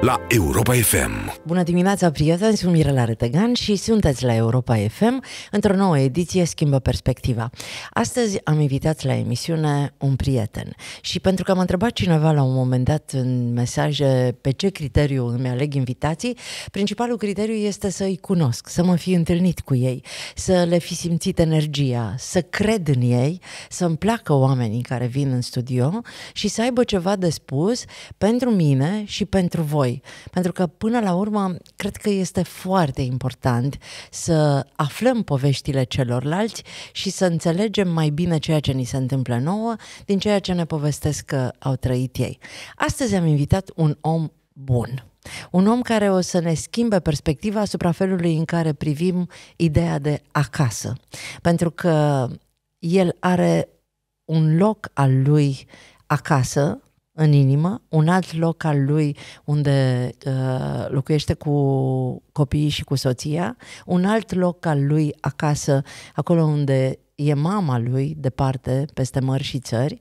la Europa FM. Bună dimineața, prieteni! Sunt Mirela Retegan și sunteți la Europa FM într-o nouă ediție Schimbă Perspectiva. Astăzi am invitat la emisiune un prieten și pentru că m-a întrebat cineva la un moment dat în mesaje pe ce criteriu îmi aleg invitații, principalul criteriu este să îi cunosc, să mă fi întâlnit cu ei, să le fi simțit energia, să cred în ei, să-mi placă oamenii care vin în studio și să aibă ceva de spus pentru mine și pentru voi voi. Pentru că, până la urmă, cred că este foarte important să aflăm poveștile celorlalți și să înțelegem mai bine ceea ce ni se întâmplă nouă din ceea ce ne povestesc că au trăit ei. Astăzi am invitat un om bun. Un om care o să ne schimbe perspectiva asupra felului în care privim ideea de acasă. Pentru că el are un loc al lui acasă, în inimă, un alt loc al lui unde uh, locuiește cu copiii și cu soția, un alt loc al lui acasă, acolo unde e mama lui, departe, peste mări și țări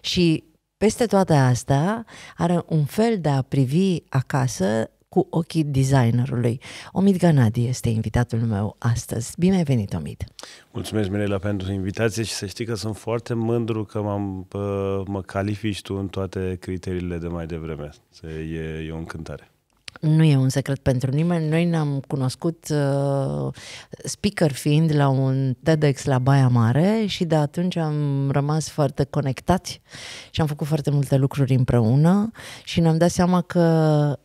și peste toate astea, are un fel de a privi acasă cu ochii designerului. Omid Ganadi este invitatul meu astăzi. Bine ai venit, Omid! Mulțumesc, Mirela, pentru invitație și să știi că sunt foarte mândru că m-am, mă califici tu în toate criteriile de mai devreme. E, e o încântare nu e un secret pentru nimeni. Noi ne-am cunoscut uh, speaker fiind la un TEDx la Baia Mare și de atunci am rămas foarte conectați și am făcut foarte multe lucruri împreună și ne-am dat seama că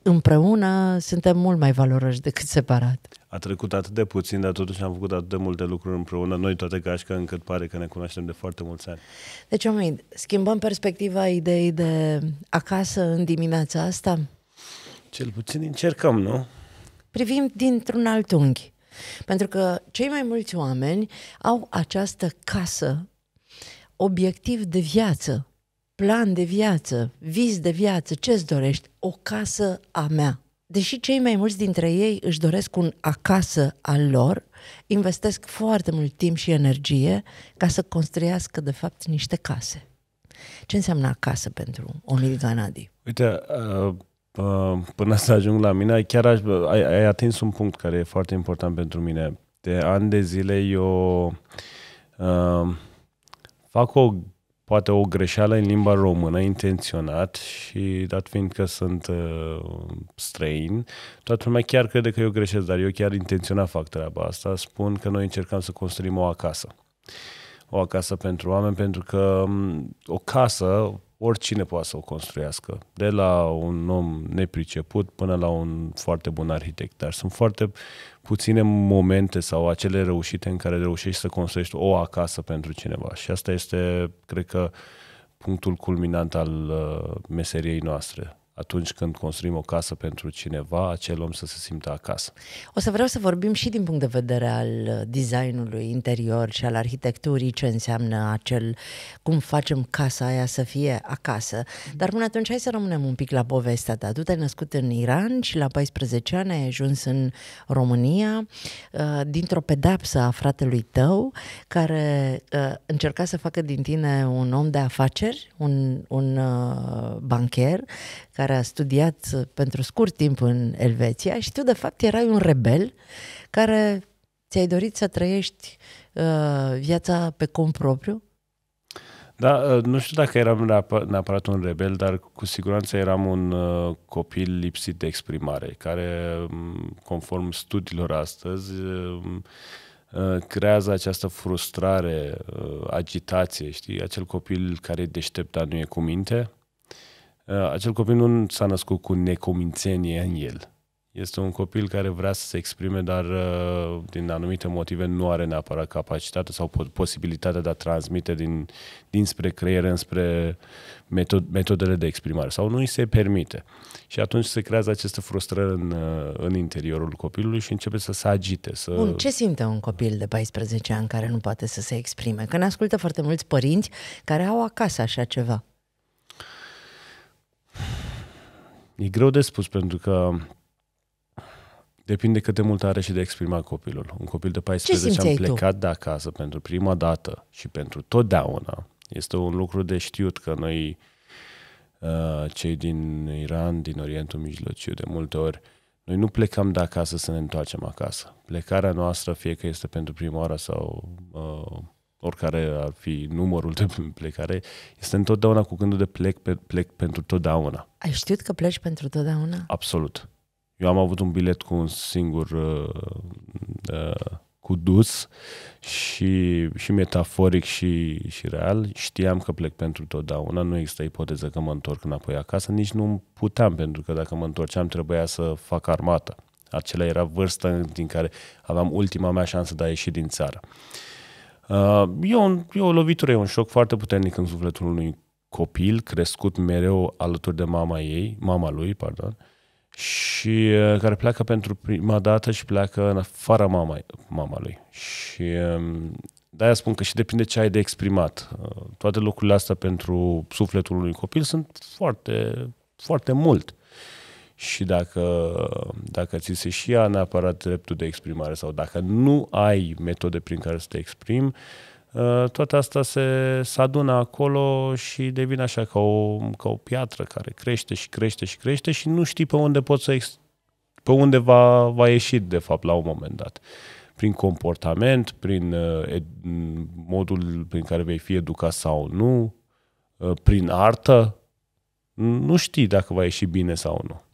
împreună suntem mult mai valoroși decât separat. A trecut atât de puțin, dar totuși am făcut atât de multe lucruri împreună, noi toate ca încât pare că ne cunoaștem de foarte mulți ani. Deci, oameni, schimbăm perspectiva ideii de acasă în dimineața asta? Cel puțin încercăm, nu? Privim dintr-un alt unghi. Pentru că cei mai mulți oameni au această casă, obiectiv de viață, plan de viață, vis de viață, ce-ți dorești? O casă a mea. Deși cei mai mulți dintre ei își doresc un acasă al lor, investesc foarte mult timp și energie ca să construiască, de fapt, niște case. Ce înseamnă acasă pentru Omid Ganadi? Uite, uh, Uh, până să ajung la mine, chiar aș, ai, ai atins un punct care e foarte important pentru mine. De ani de zile eu uh, fac o, poate o greșeală în limba română, intenționat, și dat fiind că sunt uh, străin, toată lumea chiar crede că eu greșesc, dar eu chiar intenționat fac treaba asta. Spun că noi încercăm să construim o acasă. O acasă pentru oameni, pentru că um, o casă oricine poate să o construiască, de la un om nepriceput până la un foarte bun arhitect. Dar sunt foarte puține momente sau acele reușite în care reușești să construiești o acasă pentru cineva. Și asta este, cred că, punctul culminant al uh, meseriei noastre atunci când construim o casă pentru cineva, acel om să se simtă acasă. O să vreau să vorbim și din punct de vedere al uh, designului interior și al arhitecturii, ce înseamnă acel cum facem casa aia să fie acasă. Dar până atunci hai să rămânem un pic la povestea ta. Tu te-ai născut în Iran și la 14 ani ai ajuns în România uh, dintr-o pedapsă a fratelui tău care uh, încerca să facă din tine un om de afaceri, un, un bancher care a studiat pentru scurt timp în Elveția și tu, de fapt, erai un rebel care ți-ai dorit să trăiești uh, viața pe cum propriu? Da, uh, nu știu dacă eram neapărat un rebel, dar cu siguranță eram un uh, copil lipsit de exprimare, care, mm, conform studiilor astăzi, mm, uh, creează această frustrare, agitație, știi? Acel copil care e deștept, dar nu e cu minte, Uh, acel copil nu s-a născut cu necomințenie în el. Este un copil care vrea să se exprime, dar uh, din anumite motive nu are neapărat capacitatea sau posibilitatea de a transmite din, dinspre creier, înspre metod, metodele de exprimare sau nu îi se permite. Și atunci se creează această frustrare în, uh, în interiorul copilului și începe să se agite. Să... Bun, ce simte un copil de 14 ani care nu poate să se exprime? Că ne ascultă foarte mulți părinți care au acasă așa ceva. E greu de spus pentru că depinde cât de mult are și de exprimat copilul. Un copil de 14 ani plecat tu? de acasă pentru prima dată și pentru totdeauna. Este un lucru de știut că noi, uh, cei din Iran, din Orientul Mijlociu, de multe ori, noi nu plecăm de acasă să ne întoarcem acasă. Plecarea noastră, fie că este pentru prima oară sau uh, oricare ar fi numărul de plecare, este întotdeauna cu gândul de plec, pe, plec pentru totdeauna. Ai știut că pleci pentru totdeauna? Absolut. Eu am avut un bilet cu un singur uh, uh, cu dus și, și metaforic și, și real. Știam că plec pentru totdeauna, nu există ipoteză că mă întorc înapoi acasă, nici nu puteam, pentru că dacă mă întorceam trebuia să fac armată. Acela era vârsta din care aveam ultima mea șansă de a ieși din țară. Uh, Uh, e, un, e o lovitură, e un șoc foarte puternic în sufletul unui copil crescut mereu alături de mama ei, mama lui, pardon, și uh, care pleacă pentru prima dată și pleacă în afara mama, mama lui. Și um, de-aia spun că și depinde ce ai de exprimat. Uh, toate lucrurile astea pentru sufletul unui copil sunt foarte, foarte mult și dacă, dacă ți se și ia neapărat dreptul de exprimare sau dacă nu ai metode prin care să te exprimi, uh, toate astea se, se adună acolo și devine așa ca o, ca o piatră care crește și crește și crește și nu știi pe unde poți să ex- pe unde va, va ieși de fapt la un moment dat. Prin comportament, prin uh, ed, modul prin care vei fi educat sau nu, uh, prin artă, nu știi dacă va ieși bine sau nu.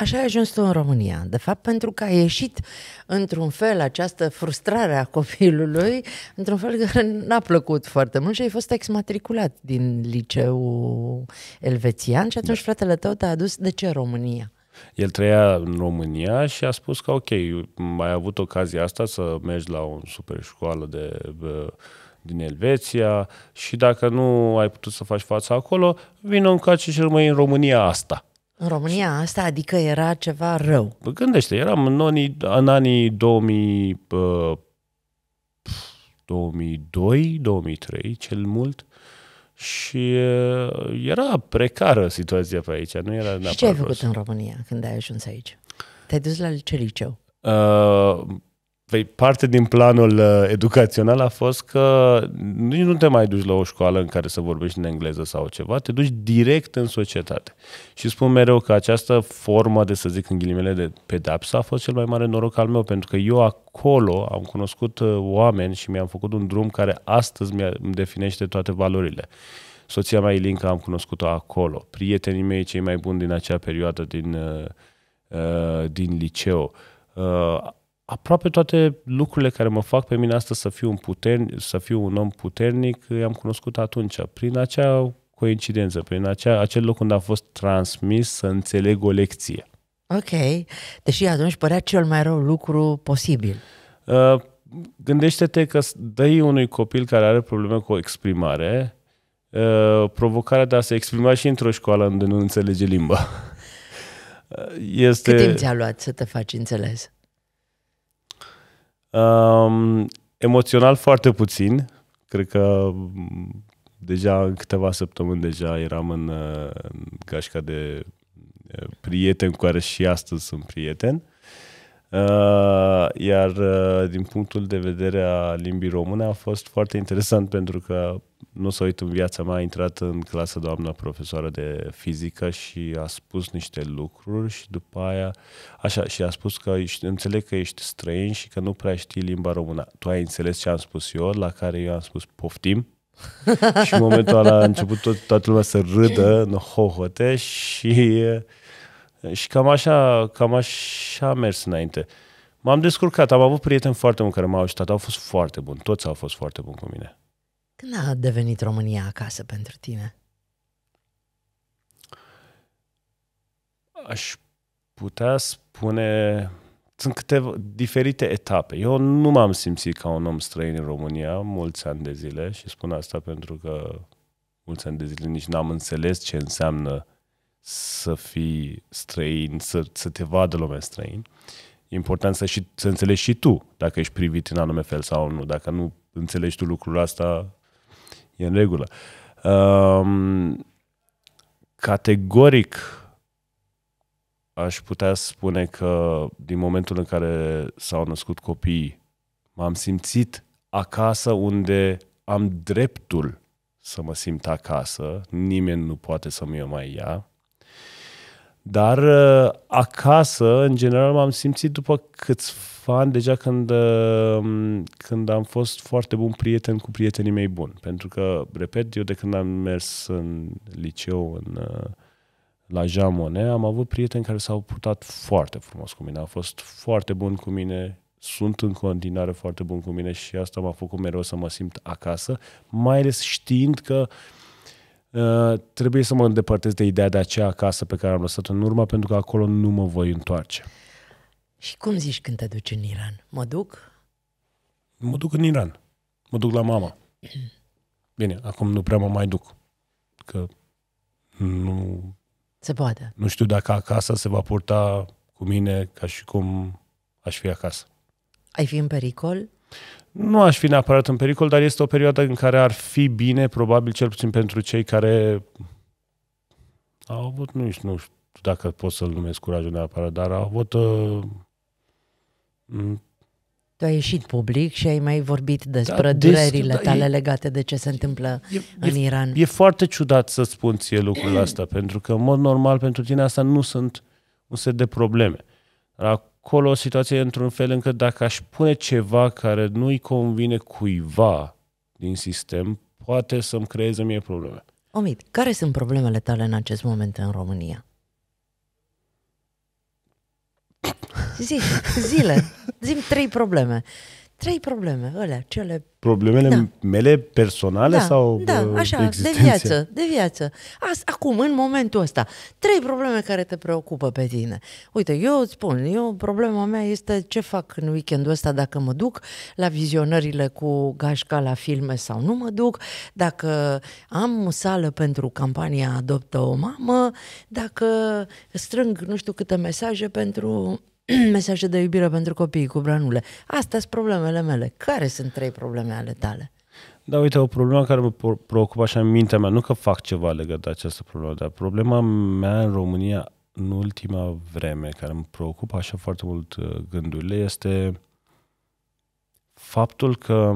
Așa ai ajuns în România. De fapt, pentru că ai ieșit într-un fel această frustrare a copilului, într-un fel care n-a plăcut foarte mult și ai fost exmatriculat din liceu elvețian și atunci da. fratele tău te-a adus de ce România? El trăia în România și a spus că ok, mai avut ocazia asta să mergi la o super școală de, din Elveția și dacă nu ai putut să faci față acolo, vină în și rămâi în România asta. În România asta, adică era ceva rău. Păi gândește, eram în anii, în anii 2000, uh, 2002, 2003 cel mult și uh, era precară situația pe aici. Nu era și ce ai făcut rost. în România când ai ajuns aici? Te-ai dus la ce liceu? Uh, Păi parte din planul uh, educațional a fost că nici nu te mai duci la o școală în care să vorbești în engleză sau ceva, te duci direct în societate. Și spun mereu că această formă de, să zic în ghilimele, de pedapsă a fost cel mai mare noroc al meu, pentru că eu acolo am cunoscut uh, oameni și mi-am făcut un drum care astăzi îmi definește toate valorile. Soția mea, Ilinca, am cunoscut-o acolo. Prietenii mei cei mai buni din acea perioadă din, uh, din liceu aproape toate lucrurile care mă fac pe mine astăzi să fiu un, puternic, să fiu un om puternic, i-am cunoscut atunci, prin acea coincidență, prin acea, acel loc unde a fost transmis să înțeleg o lecție. Ok, deși atunci părea cel mai rău lucru posibil. Uh, gândește-te că dai unui copil care are probleme cu o exprimare uh, provocarea de a se exprima și într-o școală unde nu înțelege limba. Uh, este... Cât timp ți-a luat să te faci înțeles? Um, emoțional foarte puțin. Cred că deja în câteva săptămâni deja eram în, în gașca de eh, prieteni cu care și astăzi sunt prieten. Uh, eh, iar uh, din punctul de vedere a limbii române a fost foarte interesant pentru că nu să uit în viața mea, a intrat în clasă doamna profesoară de fizică și a spus niște lucruri și după aia, așa, și a spus că ești, înțeleg că ești străin și că nu prea știi limba română. Tu ai înțeles ce am spus eu, la care eu am spus poftim? și în momentul ăla a început tot, toată lumea să râdă în hohote și, și cam, așa, cam așa a mers înainte. M-am descurcat, am avut prieteni foarte buni care m-au ajutat, au fost foarte buni, toți au fost foarte buni cu mine. Când a devenit România acasă pentru tine? Aș putea spune sunt câteva diferite etape. Eu nu m-am simțit ca un om străin în România mulți ani de zile și spun asta pentru că mulți ani de zile nici n-am înțeles ce înseamnă să fii străin, să, să te vadă lumea străin. E important să, și, să înțelegi și tu dacă ești privit în anume fel sau nu. Dacă nu înțelegi tu lucrul ăsta, e în regulă. Um, categoric aș putea spune că din momentul în care s-au născut copiii, m-am simțit acasă unde am dreptul să mă simt acasă, nimeni nu poate să mi-o mai ia, dar uh, acasă, în general, m-am simțit după câțiva ani deja când, uh, când am fost foarte bun prieten cu prietenii mei buni. Pentru că, repet, eu de când am mers în liceu, în, uh, la Jamone am avut prieteni care s-au purtat foarte frumos cu mine, au fost foarte buni cu mine, sunt în continuare foarte buni cu mine și asta m-a făcut mereu să mă simt acasă, mai ales știind că uh, Uh, trebuie să mă îndepărtez de ideea de acea casă pe care am lăsat-o în urmă, pentru că acolo nu mă voi întoarce. Și cum zici când te duci în Iran? Mă duc? Mă duc în Iran. Mă duc la mama. Bine, acum nu prea mă mai duc. Că nu... Se poate. Nu știu dacă acasă se va purta cu mine ca și cum aș fi acasă. Ai fi în pericol? nu aș fi neapărat în pericol, dar este o perioadă în care ar fi bine, probabil cel puțin pentru cei care au avut, nu știu, nu știu dacă pot să-l numesc curajul neapărat, dar au avut... Uh, tu ai ieșit public și ai mai vorbit despre da, durerile da, tale e, legate de ce se întâmplă e, în e, Iran. E foarte ciudat să spun ție lucrul ăsta, pentru că, în mod normal, pentru tine asta nu sunt un set de probleme. Dar acolo situația e într-un fel încât dacă aș pune ceva care nu-i convine cuiva din sistem, poate să-mi creeze mie probleme. Omid, care sunt problemele tale în acest moment în România? Zi, zile, zim trei probleme. Trei probleme, alea, cele... Problemele da. mele personale da, sau Da, uh, așa, existenția? de viață, de viață. Azi, acum, în momentul ăsta, trei probleme care te preocupă pe tine. Uite, eu îți spun, eu, problema mea este ce fac în weekendul ăsta, dacă mă duc la vizionările cu gașca la filme sau nu mă duc, dacă am sală pentru campania Adoptă o mamă, dacă strâng nu știu câte mesaje pentru mesaje de iubire pentru copii cu branule. Astea sunt problemele mele. Care sunt trei probleme ale tale? Da, uite, o problemă care mă preocupă așa în mintea mea, nu că fac ceva legat de această problemă, dar problema mea în România în ultima vreme, care mă preocupă așa foarte mult uh, gândurile, este faptul că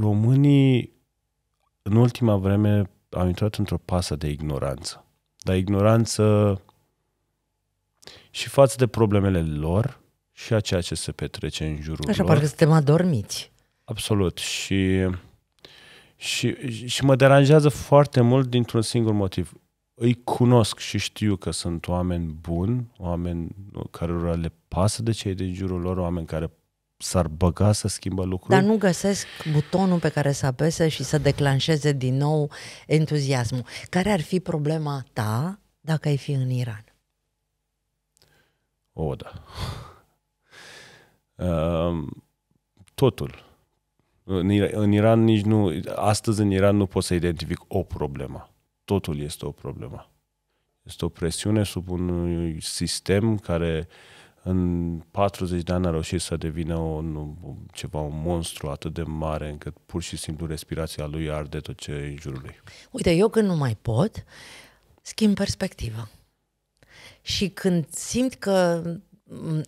românii în ultima vreme au intrat într-o pasă de ignoranță. Dar ignoranță și față de problemele lor și a ceea ce se petrece în jurul Așa, lor. parcă suntem adormiți. Absolut. Și, și, și mă deranjează foarte mult dintr-un singur motiv. Îi cunosc și știu că sunt oameni buni, oameni care le pasă de cei din jurul lor, oameni care s-ar băga să schimbă lucruri. Dar nu găsesc butonul pe care să apese și să declanșeze din nou entuziasmul. Care ar fi problema ta dacă ai fi în Iran? o da. Ehm, totul. În Iran nici nu... Astăzi în Iran nu pot să identific o problemă. Totul este o problemă. Este o presiune sub un sistem care în 40 de ani a reușit să devină un, ceva, un monstru atât de mare încât pur și simplu respirația lui arde tot ce e în jurul lui. Uite, eu când nu mai pot, schimb perspectiva. Și când simt că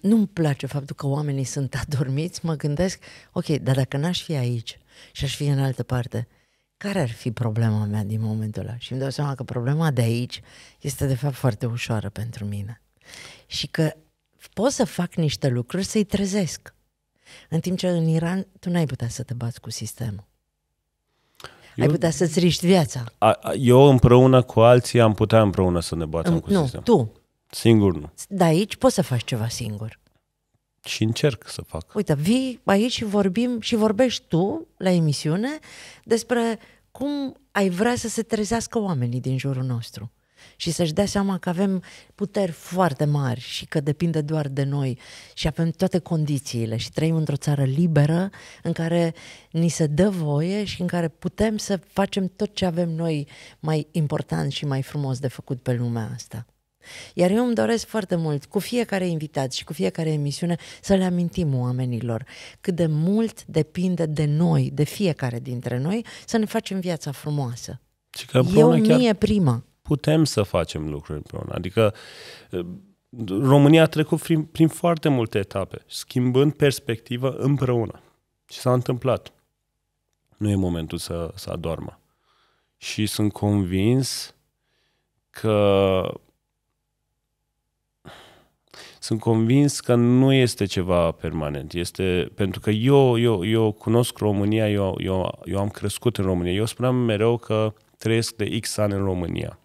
nu-mi place faptul că oamenii sunt adormiți, mă gândesc, ok, dar dacă n-aș fi aici și aș fi în altă parte, care ar fi problema mea din momentul ăla? Și îmi dau seama că problema de aici este de fapt foarte ușoară pentru mine. Și că pot să fac niște lucruri să-i trezesc. În timp ce în Iran tu n-ai putea să te bați cu sistemul. Eu, Ai putea să-ți riști viața. A, eu împreună cu alții am putea împreună să ne batem cu nu, sistemul. Nu, tu. Singur nu. De da, aici poți să faci ceva singur. Și încerc să fac. Uite, vii aici și vorbim și vorbești tu la emisiune despre cum ai vrea să se trezească oamenii din jurul nostru și să-și dea seama că avem puteri foarte mari și că depinde doar de noi și avem toate condițiile și trăim într-o țară liberă în care ni se dă voie și în care putem să facem tot ce avem noi mai important și mai frumos de făcut pe lumea asta. Iar eu îmi doresc foarte mult, cu fiecare invitat și cu fiecare emisiune, să le amintim oamenilor cât de mult depinde de noi, de fiecare dintre noi, să ne facem viața frumoasă. Și că eu mie prima. Putem să facem lucruri împreună. Adică eh, România a trecut prin, prin foarte multe etape, schimbând perspectivă împreună. Și s-a întâmplat. Nu e momentul să, să adormă. Și sunt convins că sunt convins că nu este ceva permanent. Este pentru că eu, eu, eu cunosc România, eu, eu, eu am crescut în România. Eu spuneam mereu că trăiesc de X ani în România.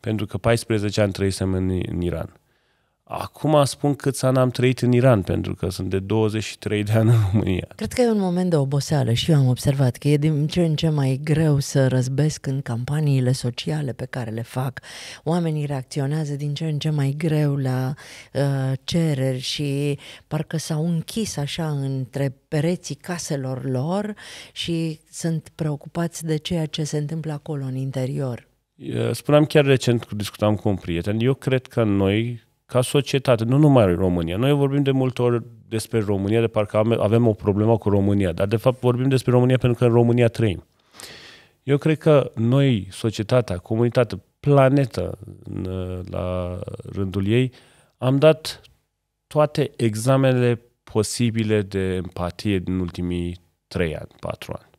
Pentru că 14 ani trăisem în, în Iran. Acum spun câți ani am trăit în Iran, pentru că sunt de 23 de ani în România. Cred că e un moment de oboseală și eu am observat că e din ce în ce mai greu să răzbesc în campaniile sociale pe care le fac. Oamenii reacționează din ce în ce mai greu la uh, cereri și parcă s-au închis așa între pereții caselor lor și sunt preocupați de ceea ce se întâmplă acolo în interior. Spuneam chiar recent, discutam cu un prieten, eu cred că noi ca societate, nu numai în România. Noi vorbim de multe ori despre România, de parcă avem o problemă cu România, dar de fapt vorbim despre România pentru că în România trăim. Eu cred că noi, societatea, comunitatea, planetă la rândul ei, am dat toate examenele posibile de empatie din ultimii trei ani, patru ani.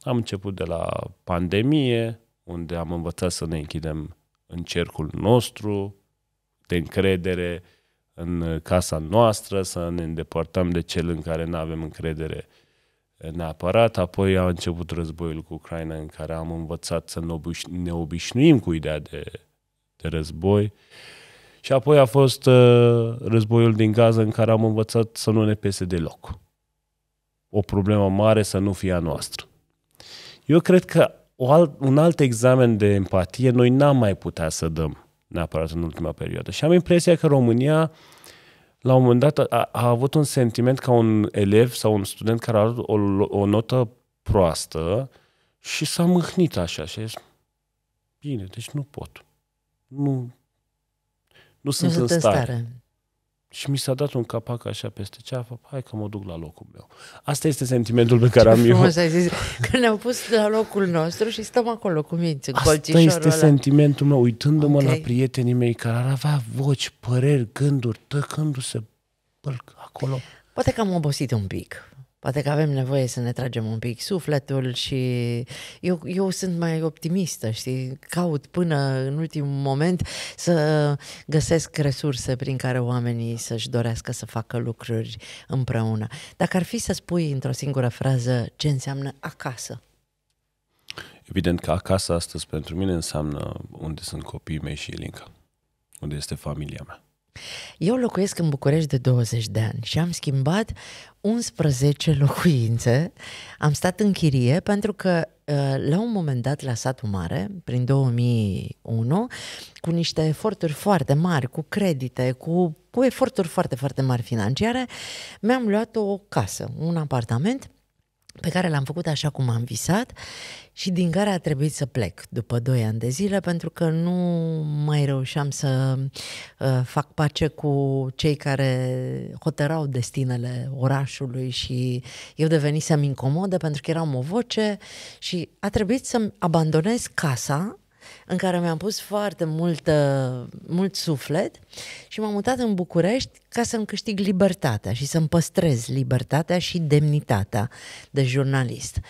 Am început de la pandemie, unde am învățat să ne închidem în cercul nostru, de încredere în casa noastră, să ne îndepărtăm de cel în care nu avem încredere neapărat. Apoi a început războiul cu Ucraina în care am învățat să ne obișnuim cu ideea de, de război. Și apoi a fost uh, războiul din Gaza în care am învățat să nu ne pese deloc. O problemă mare să nu fie a noastră. Eu cred că o alt, un alt examen de empatie noi n-am mai putea să dăm neapărat în ultima perioadă. Și am impresia că România la un moment dat a, a avut un sentiment ca un elev sau un student care a avut o, o notă proastă și s-a mâhnit așa și a zis, bine, deci nu pot. Nu, nu sunt, nu sunt în stare. stare. Și mi s-a dat un capac așa peste ceafă, hai că mă duc la locul meu. Asta este sentimentul pe care Ce am eu. ai zis, că ne-am pus la locul nostru și stăm acolo cu minți, în Asta este ăla. sentimentul meu, uitându-mă okay. la prietenii mei care ar avea voci, păreri, gânduri, tăcându-se acolo. Poate că am obosit un pic. Poate că avem nevoie să ne tragem un pic sufletul și eu, eu sunt mai optimistă, știi? Caut până în ultimul moment să găsesc resurse prin care oamenii să-și dorească să facă lucruri împreună. Dacă ar fi să spui într-o singură frază ce înseamnă acasă Evident că acasă astăzi pentru mine înseamnă unde sunt copiii mei și Elinca, unde este familia mea. Eu locuiesc în București de 20 de ani și am schimbat 11 locuințe. Am stat în chirie pentru că ă, la un moment dat la satul mare, prin 2001, cu niște eforturi foarte mari, cu credite, cu, cu eforturi foarte, foarte mari financiare, mi-am luat o casă, un apartament pe care l-am făcut așa cum am visat și din care a trebuit să plec după 2 ani de zile pentru că nu mai reușeam să uh, fac pace cu cei care hotărau destinele orașului și eu devenisem incomodă pentru că eram o voce și a trebuit să-mi abandonez casa în care mi-am pus foarte mult, mult suflet și m-am mutat în București ca să-mi câștig libertatea și să-mi păstrez libertatea și demnitatea de jurnalist.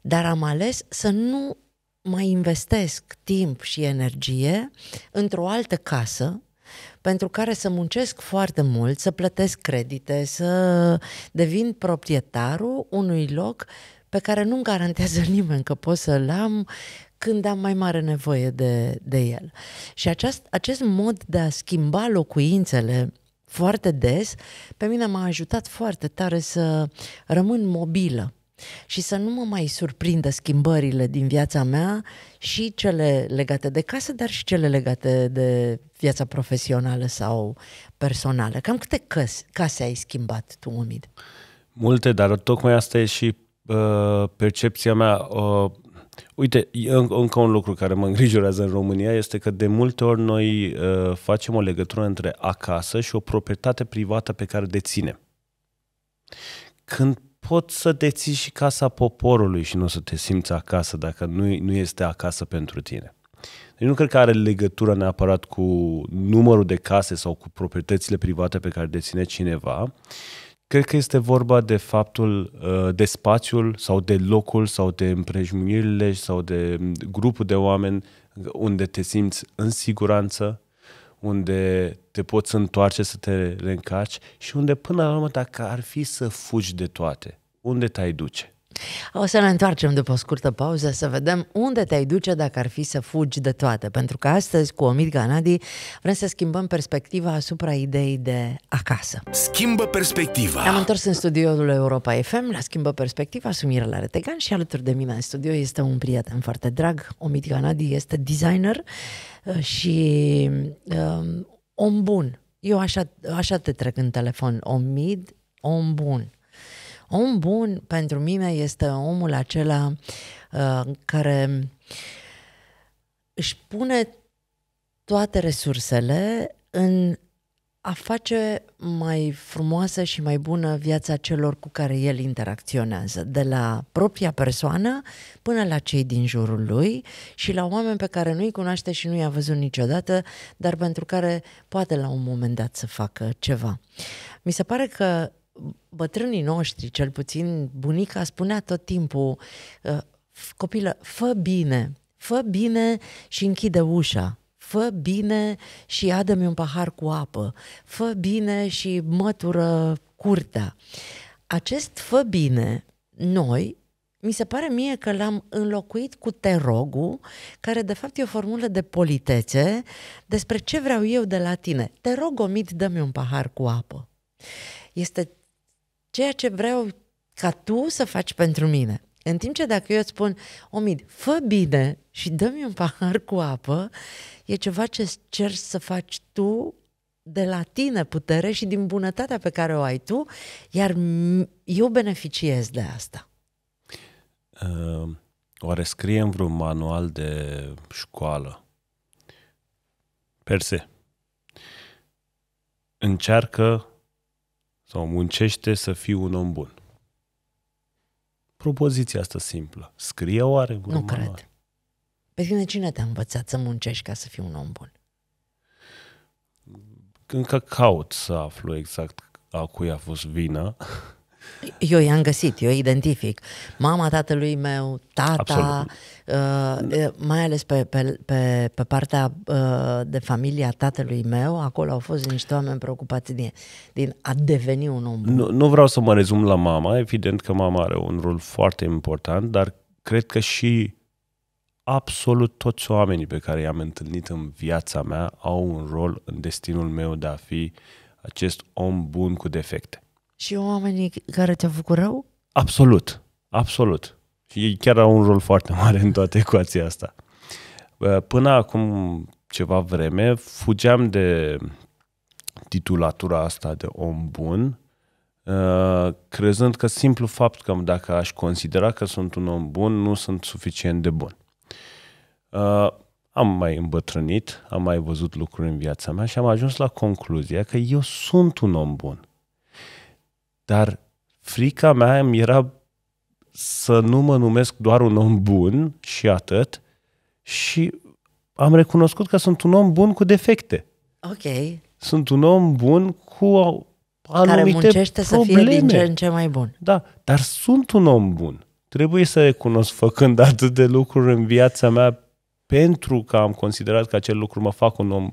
Dar am ales să nu mai investesc timp și energie într-o altă casă pentru care să muncesc foarte mult, să plătesc credite, să devin proprietarul unui loc pe care nu-mi garantează nimeni că pot să-l am când am mai mare nevoie de, de el. Și aceast, acest mod de a schimba locuințele foarte des, pe mine m-a ajutat foarte tare să rămân mobilă și să nu mă mai surprindă schimbările din viața mea și cele legate de casă, dar și cele legate de viața profesională sau personală. Cam câte case, case ai schimbat tu, Umid? Multe, dar tocmai asta e și uh, percepția mea. Uh, Uite, încă un lucru care mă îngrijorează în România este că de multe ori noi uh, facem o legătură între acasă și o proprietate privată pe care deținem. Când poți să deții și casa poporului și nu o să te simți acasă dacă nu, nu este acasă pentru tine. Deci nu cred că are legătură neapărat cu numărul de case sau cu proprietățile private pe care deține cineva, Cred că este vorba de faptul, uh, de spațiul sau de locul sau de împrejmuirile sau de mm, grupul de oameni unde te simți în siguranță, unde te poți întoarce să te reîncarci și unde până la urmă dacă ar fi să fugi de toate, unde te-ai duce? O să ne întoarcem după o scurtă pauză să vedem unde te-ai duce dacă ar fi să fugi de toate. Pentru că astăzi, cu Omid Ganadi, vrem să schimbăm perspectiva asupra ideii de acasă. Schimbă perspectiva! Am întors în studioul Europa FM, la Schimbă perspectiva, Sumira la Retegan și alături de mine în studio este un prieten foarte drag. Omid Ganadi este designer uh, și um, om bun. Eu așa, așa te trec în telefon, Omid, om bun. Om bun pentru mine este omul acela uh, care își pune toate resursele în a face mai frumoasă și mai bună viața celor cu care el interacționează, de la propria persoană până la cei din jurul lui și la oameni pe care nu-i cunoaște și nu i-a văzut niciodată, dar pentru care poate la un moment dat să facă ceva. Mi se pare că bătrânii noștri, cel puțin bunica, spunea tot timpul, ă, copilă, fă bine, fă bine și închide ușa, fă bine și adă-mi un pahar cu apă, fă bine și mătură curtea. Acest fă bine, noi, mi se pare mie că l-am înlocuit cu te rogu, care de fapt e o formulă de politețe despre ce vreau eu de la tine. Te rog, omit, dă-mi un pahar cu apă. Este ceea ce vreau ca tu să faci pentru mine. În timp ce dacă eu îți spun, Omid, fă bine și dă-mi un pahar cu apă, e ceva ce cer să faci tu de la tine putere și din bunătatea pe care o ai tu, iar eu beneficiez de asta. Uh, oare scrie în vreun manual de școală? Perse. Încearcă sau muncește să fii un om bun. Propoziția asta simplă. Scrie oare în Nu cred. Pe tine cine te-a învățat să muncești ca să fii un om bun? Încă caut să aflu exact a cui a fost vina eu i-am găsit, eu identific. Mama tatălui meu, tata, uh, uh, mai ales pe, pe, pe, pe partea uh, de familia tatălui meu, acolo au fost niște oameni preocupați din, din a deveni un om bun. Nu, nu vreau să mă rezum la mama, evident că mama are un rol foarte important, dar cred că și absolut toți oamenii pe care i-am întâlnit în viața mea au un rol în destinul meu de a fi acest om bun cu defecte. Și oamenii care te-au făcut rău? Absolut, absolut. Și ei chiar au un rol foarte mare în toată ecuația asta. Până acum ceva vreme fugeam de titulatura asta de om bun, uh, crezând că simplu fapt că dacă aș considera că sunt un om bun, nu sunt suficient de bun. Uh, am mai îmbătrânit, am mai văzut lucruri în viața mea și am ajuns la concluzia că eu sunt un om bun. Dar frica mea era să nu mă numesc doar un om bun și atât și am recunoscut că sunt un om bun cu defecte. Ok. Sunt un om bun cu anumite Care muncește probleme. să fie din ce în ce mai bun. Da, dar sunt un om bun. Trebuie să recunosc făcând atât de lucruri în viața mea pentru că am considerat că acel lucru mă fac un om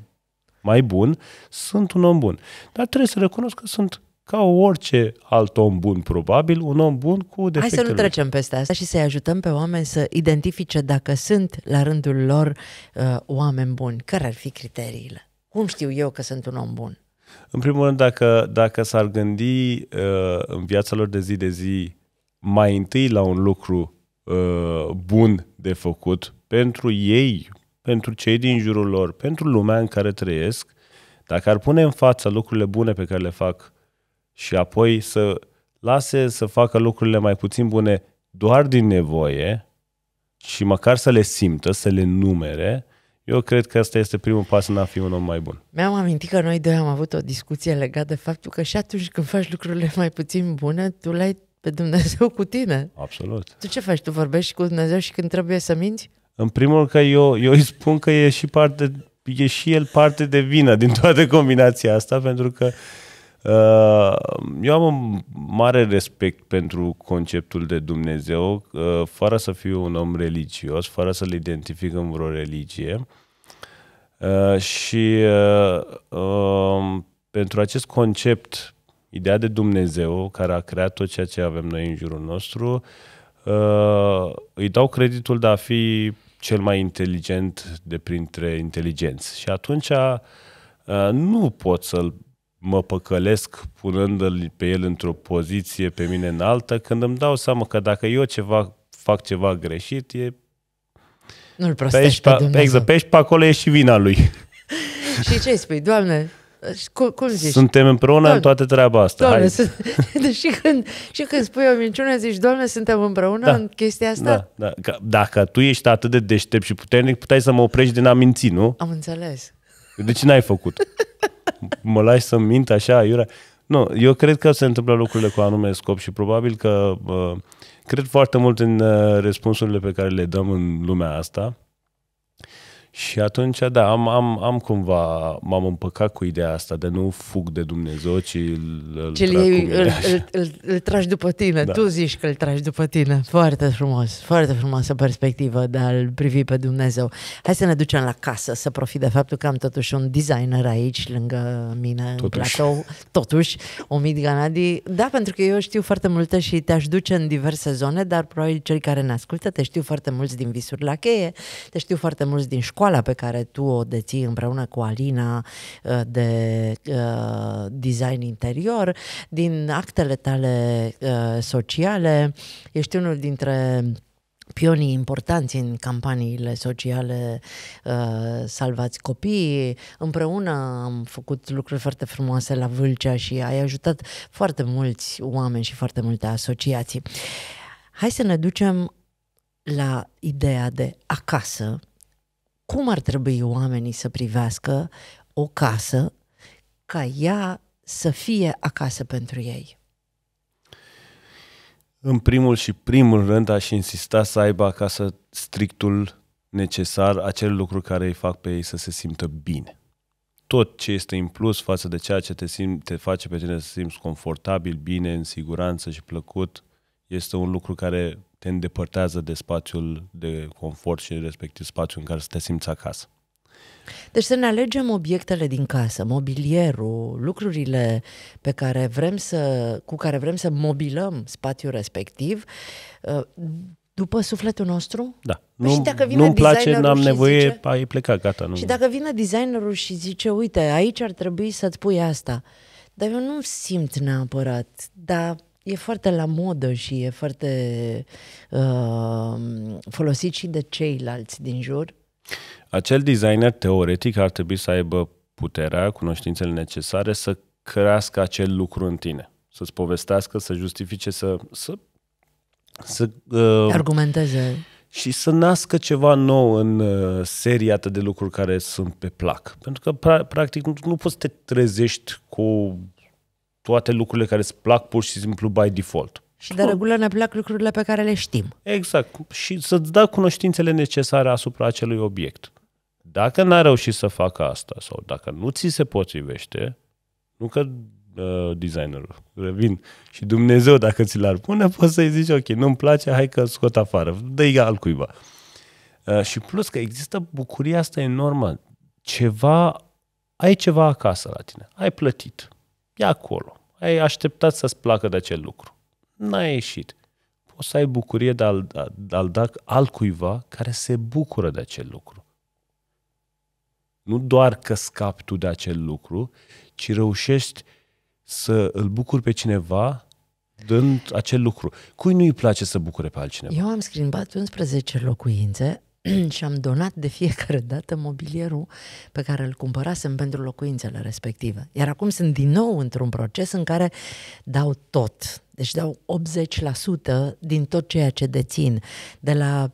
mai bun, sunt un om bun. Dar trebuie să recunosc că sunt ca orice alt om bun, probabil, un om bun cu defecte. Hai să nu trecem peste asta și să-i ajutăm pe oameni să identifice dacă sunt, la rândul lor, uh, oameni buni. Care ar fi criteriile? Cum știu eu că sunt un om bun? În primul rând, dacă, dacă s-ar gândi uh, în viața lor de zi de zi mai întâi la un lucru uh, bun de făcut pentru ei, pentru cei din jurul lor, pentru lumea în care trăiesc, dacă ar pune în față lucrurile bune pe care le fac și apoi să lase să facă lucrurile mai puțin bune doar din nevoie și măcar să le simtă, să le numere, eu cred că asta este primul pas în a fi un om mai bun. Mi-am amintit că noi doi am avut o discuție legată de faptul că și atunci când faci lucrurile mai puțin bune, tu le ai pe Dumnezeu cu tine. Absolut. Tu ce faci? Tu vorbești cu Dumnezeu și când trebuie să minți? În primul rând că eu, eu îi spun că e și parte, e și el parte de vină din toată combinația asta, pentru că Uh, eu am un mare respect pentru conceptul de Dumnezeu, uh, fără să fiu un om religios, fără să-l identific în vreo religie. Uh, și um, pentru acest concept, ideea de Dumnezeu, care a creat tot ceea ce avem noi în jurul nostru, îi dau creditul de a fi cel mai inteligent de printre inteligenți. Și atunci nu pot să-l mă păcălesc punându-l pe el într-o poziție pe mine înaltă, când îmi dau seama că dacă eu ceva fac ceva greșit, e... Nu-l prostești pe, pe Exact, pe, pe acolo e și vina lui. și ce spui? Doamne, cum, cum zici? Suntem împreună doamne, în toată treaba asta. Doamne, Hai. Sunt, și, când, și când spui o minciună, zici, Doamne, suntem împreună da, în chestia asta? Da, da. dacă tu ești atât de deștept și puternic, puteai să mă oprești din a minți, nu? Am înțeles. De ce n-ai făcut? mă lași să mint așa, iurea. Nu, eu cred că se întâmplă lucrurile cu anume scop și probabil că uh, cred foarte mult în uh, răspunsurile pe care le dăm în lumea asta și atunci, da, am, am, am cumva, m-am împăcat cu ideea asta de nu fug de Dumnezeu, ci îl, îl, îl, îl, îl, îl, îl tragi după tine, da. tu zici că îl tragi după tine. Foarte frumos, foarte frumoasă perspectivă de a-L privi pe Dumnezeu. Hai să ne ducem la casă, să profit de faptul că am totuși un designer aici, lângă mine, totuși. în platou, totuși, Omid Ganadi. Da, pentru că eu știu foarte multe și te-aș duce în diverse zone, dar probabil cei care ne ascultă te știu foarte mulți din visuri la cheie, te știu foarte mulți din școală, școala pe care tu o deții împreună cu Alina uh, de uh, design interior, din actele tale uh, sociale, ești unul dintre pionii importanți în campaniile sociale uh, Salvați Copiii. Împreună am făcut lucruri foarte frumoase la Vâlcea și ai ajutat foarte mulți oameni și foarte multe asociații. Hai să ne ducem la ideea de acasă, cum ar trebui oamenii să privească o casă ca ea să fie acasă pentru ei? În primul și primul rând aș insista să aibă acasă strictul necesar, acel lucru care îi fac pe ei să se simtă bine. Tot ce este în plus față de ceea ce te, simt, te face pe tine să simți confortabil, bine, în siguranță și plăcut, este un lucru care te îndepărtează de spațiul de confort și respectiv spațiul în care să te simți acasă. Deci să ne alegem obiectele din casă, mobilierul, lucrurile pe care vrem să, cu care vrem să mobilăm spațiul respectiv, uh, după sufletul nostru? Da. Păi nu, și dacă vine nu-mi place, n-am nevoie, zice, ai plecat, gata. Nu. Și dacă vine designerul și zice, uite, aici ar trebui să-ți pui asta, dar eu nu simt neapărat, dar e foarte la modă și e foarte uh, folosit și de ceilalți din jur. Acel designer teoretic ar trebui să aibă puterea, cunoștințele necesare să crească acel lucru în tine, să-ți povestească, să justifice, să, să, să uh, argumenteze și să nască ceva nou în uh, seria de lucruri care sunt pe plac. Pentru că, pra- practic, nu, nu poți să te trezești cu toate lucrurile care îți plac pur și simplu by default. Și de regulă ne plac lucrurile pe care le știm. Exact. Și să-ți dai cunoștințele necesare asupra acelui obiect. Dacă n-a reușit să facă asta sau dacă nu ți se potrivește, nu că uh, designerul, revin, și Dumnezeu dacă ți l-ar pune, poți să-i zici, ok, nu-mi place, hai că scot afară, dă-i altcuiva. Uh, și plus că există bucuria asta enormă. Ceva, ai ceva acasă la tine, ai plătit, E acolo. Ai așteptat să-ți placă de acel lucru. N-a ieșit. Poți să ai bucurie de a-l, de a da altcuiva care se bucură de acel lucru. Nu doar că scapi tu de acel lucru, ci reușești să îl bucuri pe cineva dând acel lucru. Cui nu-i place să bucure pe altcineva? Eu am schimbat 11 locuințe și am donat de fiecare dată mobilierul pe care îl cumpărasem pentru locuințele respective. Iar acum sunt din nou într-un proces în care dau tot. Deci dau 80% din tot ceea ce dețin, de la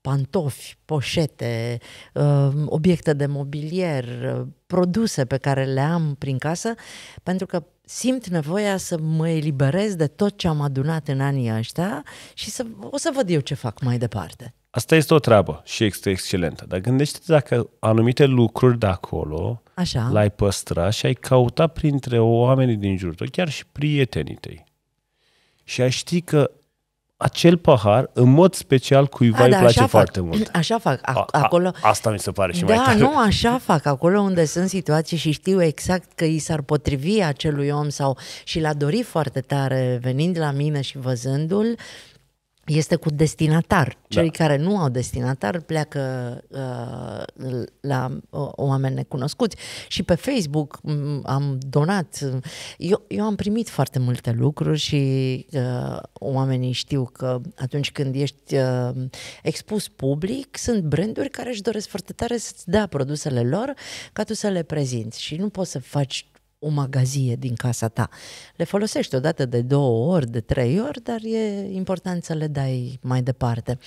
pantofi, poșete, uh, obiecte de mobilier, uh, produse pe care le am prin casă, pentru că simt nevoia să mă eliberez de tot ce am adunat în anii ăștia și să, o să văd eu ce fac mai departe. Asta este o treabă și este excelentă. Dar gândește-te dacă anumite lucruri de acolo Așa. l-ai păstra și ai căuta printre oamenii din jurul tău, chiar și prietenii tăi. Și ai ști că acel pahar, în mod special, cuiva a, îi da, place fac. foarte mult. Așa fac. A, acolo... A, asta mi se pare și da, mai tare. nu, așa fac. Acolo unde sunt situații și știu exact că i s-ar potrivi acelui om sau și l-a dorit foarte tare venind la mine și văzându-l, uh, este cu destinatar. Da. Cei da. care nu au destinatar pleacă uh, la uh, oameni necunoscuți. Și pe Facebook am donat. Uh, eu, eu am primit foarte multe lucruri și uh, oamenii știu că atunci când ești uh, expus public, sunt branduri care își doresc foarte tare să-ți dea produsele lor ca tu să le prezinți. Și nu poți să faci o magazie din casa ta. Le folosești odată de două ori, de trei ori, dar e important să le dai mai departe.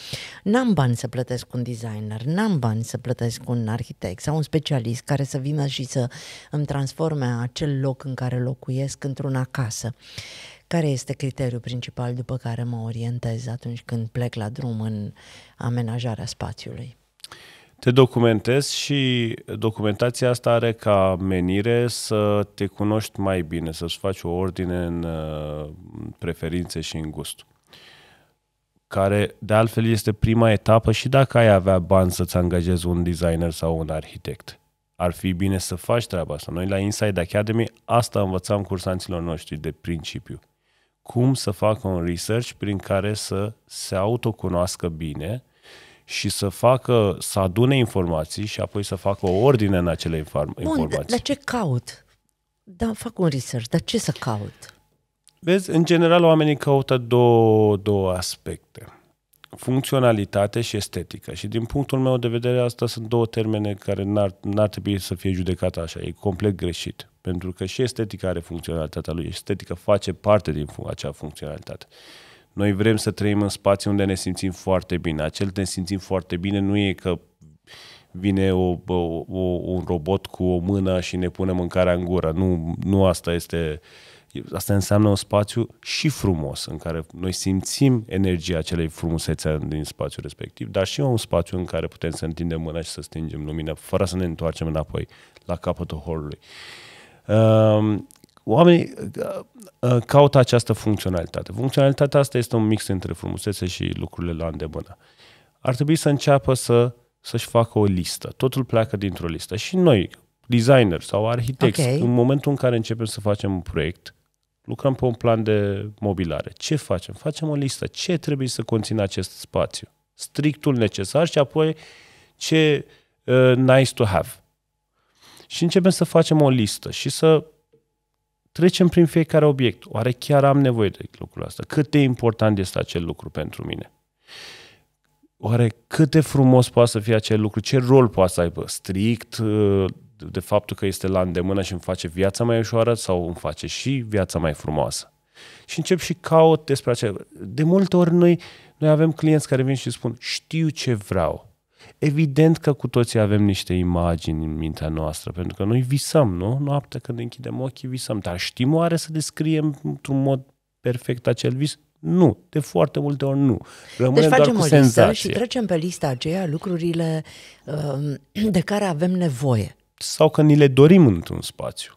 N-am bani să plătesc un designer, n-am bani să plătesc un arhitect sau un specialist care să vină și să îmi transforme acel loc în care locuiesc într-una casă. Care este criteriul principal după care mă orientez atunci când plec la drum în amenajarea spațiului? te documentezi și documentația asta are ca menire să te cunoști mai bine, să-ți faci o ordine uh, în preferințe și în gust. Care, de altfel, este prima etapă și dacă ai avea bani să-ți angajezi un designer sau un arhitect. Ar fi bine să faci treaba asta. Noi la Inside Academy asta învățam cursanților noștri de principiu. Cum să facă un research prin care să se autocunoască bine – și să facă, să adune informații și apoi să facă o ordine în acele informații. Bun, informații. Dar ce caut? Da, fac un research, dar ce să caut? Vezi, în general oamenii caută două, două aspecte. Funcționalitate și estetică. Și din punctul meu de vedere, asta sunt două termene care n-ar, n-ar trebui să fie judecate așa. E complet greșit. Pentru că și estetica are funcționalitatea lui. Estetica face parte din acea funcționalitate. Noi vrem să trăim în spații unde ne simțim foarte bine. Acel ne simțim foarte bine nu e că vine o, o, un robot cu o mână și ne pune mâncarea în gură. Nu, nu asta este... Asta înseamnă un spațiu și frumos, în care noi simțim energia acelei frumusețe din spațiul respectiv, dar și un spațiu în care putem să întindem mâna și să stingem lumina, fără să ne întoarcem înapoi la capătul holului. Ehm, Oamenii uh, uh, caută această funcționalitate. Funcționalitatea asta este un mix între frumusețe și lucrurile la îndemână. Ar trebui să înceapă să, să-și facă o listă. Totul pleacă dintr-o listă. Și noi, designer sau arhitecți, okay. în momentul în care începem să facem un proiect, lucrăm pe un plan de mobilare. Ce facem? Facem o listă. Ce trebuie să conțină acest spațiu? Strictul necesar și apoi ce uh, nice to have. Și începem să facem o listă și să trecem prin fiecare obiect. Oare chiar am nevoie de lucrul ăsta? Cât de important este acel lucru pentru mine? Oare cât de frumos poate să fie acel lucru? Ce rol poate să aibă? Strict uh, de faptul că este la îndemână și îmi face viața mai ușoară sau îmi face și viața mai frumoasă? Și încep și caut despre acel. De multe ori noi, noi avem clienți care vin și spun știu ce vreau, Evident că cu toții avem niște imagini în mintea noastră, pentru că noi visăm, nu? Noaptea când închidem ochii visăm, dar știm oare să descriem într-un mod perfect acel vis? Nu, de foarte multe ori nu. Rămânem deci facem doar cu o listă și trecem pe lista aceea lucrurile uh, de care avem nevoie. Sau că ni le dorim într-un spațiu.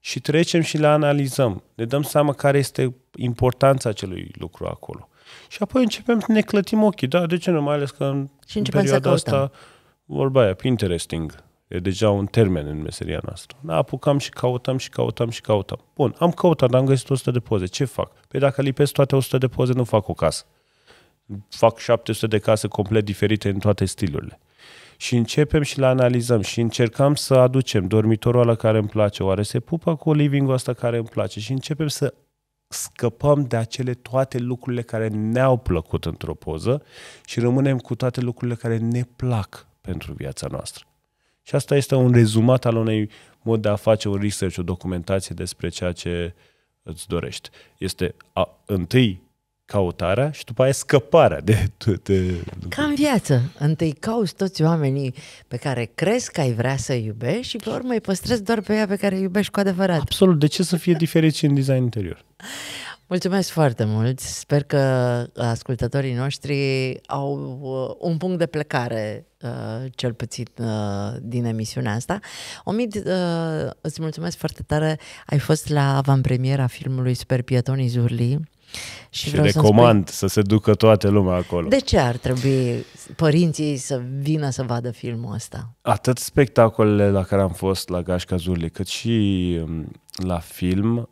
Și trecem și le analizăm. Ne dăm seama care este importanța acelui lucru acolo. Și apoi începem să ne clătim ochii. Da, de ce nu? Mai ales că în și perioada să asta, vorba aia, interesting, e deja un termen în meseria noastră. Da, apucam și căutam și căutam și căutam. Bun, am căutat, dar am găsit 100 de poze. Ce fac? Păi dacă lipesc toate 100 de poze, nu fac o casă. Fac 700 de case complet diferite în toate stilurile și începem și le analizăm și încercăm să aducem dormitorul ăla care îmi place, oare se pupă cu living-ul ăsta care îmi place și începem să scăpăm de acele toate lucrurile care ne-au plăcut într-o poză și rămânem cu toate lucrurile care ne plac pentru viața noastră. Și asta este un rezumat al unei mod de a face un research, o documentație despre ceea ce îți dorești. Este a, întâi cautarea și după aia scăparea de toate Ca în viață. Întâi cauți toți oamenii pe care crezi că ai vrea să iubești și pe urmă îi păstrezi doar pe ea pe care îi iubești cu adevărat. Absolut. De ce să fie diferit și în design interior? Mulțumesc foarte mult. Sper că ascultătorii noștri au uh, un punct de plecare, uh, cel puțin uh, din emisiunea asta. Omid, îți mulțumesc foarte tare. Ai fost la avantpremiera filmului Super Pietonii Zurli și, și recomand să, spui... să se ducă toată lumea acolo. De ce ar trebui părinții să vină să vadă filmul ăsta? Atât spectacolele la care am fost la Gașca Zurli, cât și um, la film,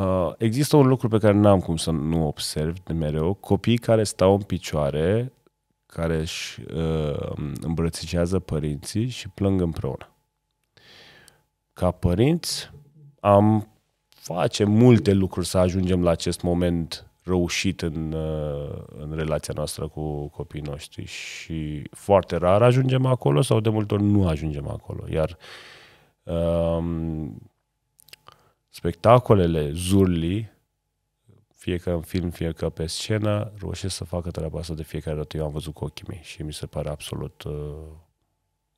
Uh, există un lucru pe care n-am cum să nu observ de mereu. Copiii care stau în picioare, care își uh, îmbrățișează părinții și plâng împreună. Ca părinți am facem multe lucruri să ajungem la acest moment răușit în, uh, în relația noastră cu copiii noștri și foarte rar ajungem acolo sau de multe ori nu ajungem acolo. Iar um, spectacolele zurli, fie că în film, fie că pe scenă, reușesc să facă treaba asta de fiecare dată. Eu am văzut cu ochii mei și mi se pare absolut uh,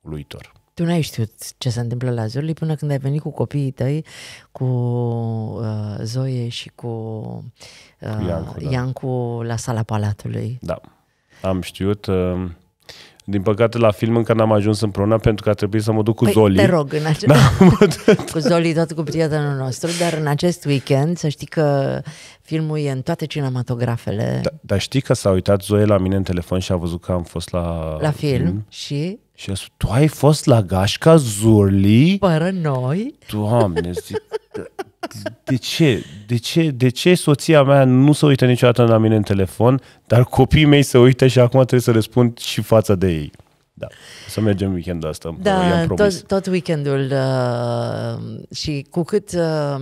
luitor tu n-ai știut ce se întâmplă la Zurli până când ai venit cu copiii tăi, cu uh, Zoe și cu, uh, cu Iancu, da. Iancu la sala Palatului. Da, am știut. Uh, din păcate la film încă n-am ajuns împreună pentru că a trebuit să mă duc cu păi, Zoli. te rog, în ace... Da, cu Zoli, tot cu prietenul nostru, dar în acest weekend să știi că filmul e în toate cinematografele. Da, dar știi că s-a uitat Zoe la mine în telefon și a văzut că am fost la... La film, film. și? Și a spus, tu ai fost la Gașca Zurli? Fără noi? Doamne, zic, de ce? De ce? De ce soția mea nu se uită niciodată la mine în telefon, dar copiii mei se uită și acum trebuie să răspund și fața de ei? Da. Să mergem weekendul ăsta. Da, uh, tot, tot weekendul uh, și cu cât uh,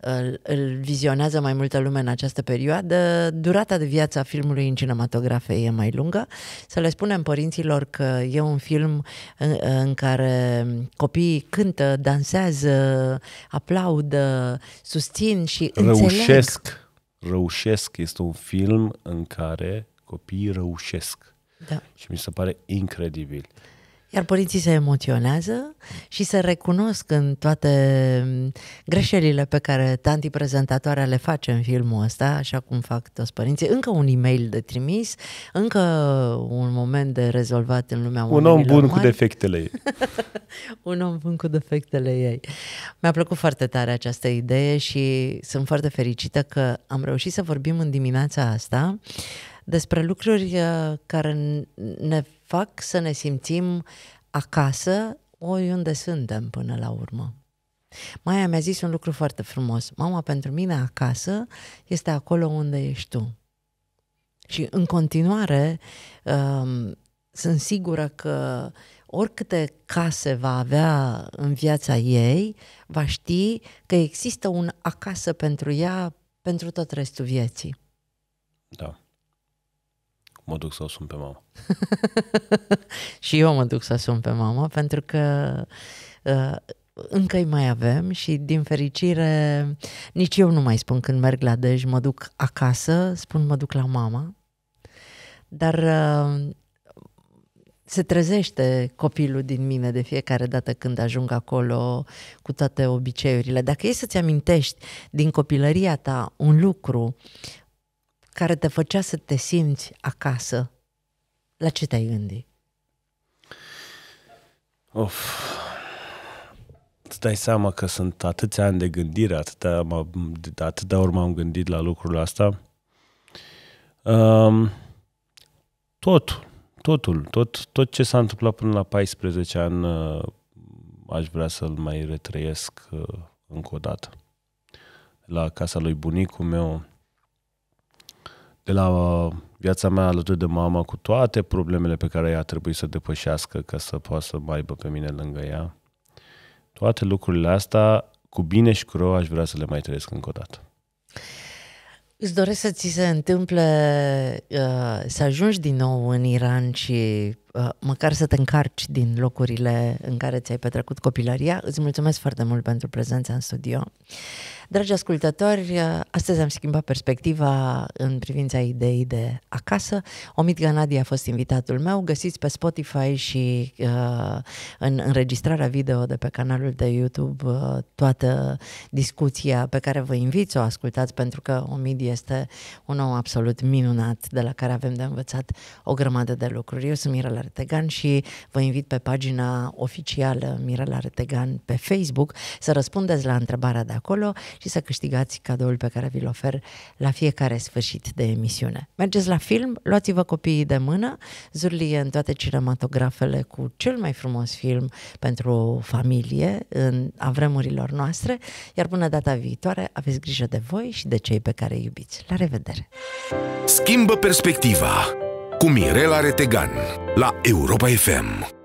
îl, uh, îl vizionează mai multă lume în această perioadă, durata de viață a filmului în cinematografe e mai lungă. Să le spunem părinților că e un film în, în care copiii cântă, dansează, aplaudă, susțin și Răușesc. Înțeleg. Răușesc este un film în care copiii răușesc da. Și mi se pare incredibil. Iar părinții se emoționează și se recunosc în toate mm, greșelile pe care tanti prezentatoarea le face în filmul ăsta, așa cum fac toți părinții. Încă un e-mail de trimis, încă un moment de rezolvat în lumea Un om bun mari. cu defectele ei. un om bun cu defectele ei. Mi-a plăcut foarte tare această idee și sunt foarte fericită că am reușit să vorbim în dimineața asta despre lucruri uh, care ne fac să ne simțim acasă oriunde suntem până la urmă. Maia mi-a zis un lucru foarte frumos. Mama, pentru mine acasă este acolo unde ești tu. Și în continuare um, sunt sigură că oricâte case va avea în viața ei, va ști că există un acasă pentru ea pentru tot restul vieții. Da mă duc să o sun pe mama. și eu mă duc să sun pe mama pentru că uh, încă îi mai avem și din fericire nici eu nu mai spun când merg la Dej, mă duc acasă, spun mă duc la mama. Dar uh, se trezește copilul din mine de fiecare dată când ajung acolo cu toate obiceiurile. Dacă e să-ți amintești din copilăria ta un lucru, care te făcea să te simți acasă, la ce te-ai gândit? Of, îți dai seama că sunt atâția ani de gândire, atâta, de ori m-am gândit la lucrul ăsta. Um, tot, totul, tot, tot ce s-a întâmplat până la 14 ani uh, aș vrea să-l mai retrăiesc uh, încă o dată. La casa lui bunicul meu, de la uh, viața mea alături de mama cu toate problemele pe care ea a trebuit să depășească ca să poată să mai aibă pe mine lângă ea. Toate lucrurile astea, cu bine și cu rău, aș vrea să le mai trăiesc încă o dată. Îți doresc să ți se întâmple uh, să ajungi din nou în Iran și Uh, măcar să te încarci din locurile în care ți-ai petrecut copilăria. Îți mulțumesc foarte mult pentru prezența în studio. Dragi ascultători, uh, astăzi am schimbat perspectiva în privința ideii de acasă. Omid Ganadi a fost invitatul meu. Găsiți pe Spotify și uh, în înregistrarea video de pe canalul de YouTube uh, toată discuția pe care vă invit să o ascultați pentru că Omid este un om absolut minunat de la care avem de învățat o grămadă de lucruri. Eu sunt Mirela Retegan și vă invit pe pagina oficială Mirela Retegan pe Facebook să răspundeți la întrebarea de acolo și să câștigați cadoul pe care vi-l ofer la fiecare sfârșit de emisiune. Mergeți la film, luați-vă copiii de mână, zurlie în toate cinematografele cu cel mai frumos film pentru familie în, a vremurilor noastre, iar până data viitoare aveți grijă de voi și de cei pe care îi iubiți. La revedere! Schimbă perspectiva! cu Mirela Retegan la Europa FM.